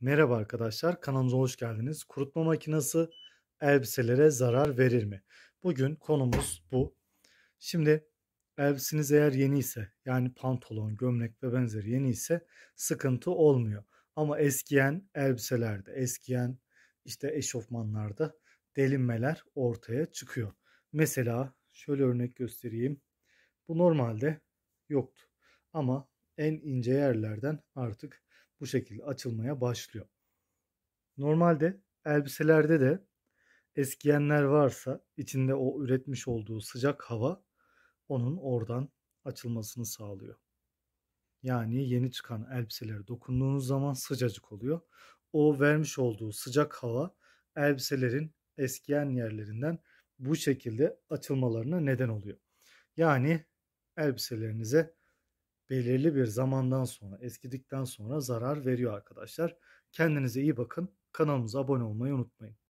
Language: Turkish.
Merhaba arkadaşlar, kanalımıza hoş geldiniz. Kurutma makinesi elbiselere zarar verir mi? Bugün konumuz bu. Şimdi elbiseniz eğer yeni ise, yani pantolon, gömlek ve benzeri yeni ise sıkıntı olmuyor. Ama eskiyen elbiselerde, eskiyen işte eşofmanlarda delinmeler ortaya çıkıyor. Mesela şöyle örnek göstereyim. Bu normalde yoktu. Ama en ince yerlerden artık bu şekilde açılmaya başlıyor. Normalde elbiselerde de eskiyenler varsa içinde o üretmiş olduğu sıcak hava onun oradan açılmasını sağlıyor. Yani yeni çıkan elbiselere dokunduğunuz zaman sıcacık oluyor. O vermiş olduğu sıcak hava elbiselerin eskiyen yerlerinden bu şekilde açılmalarına neden oluyor. Yani elbiselerinize belirli bir zamandan sonra, eskidikten sonra zarar veriyor arkadaşlar. Kendinize iyi bakın. Kanalımıza abone olmayı unutmayın.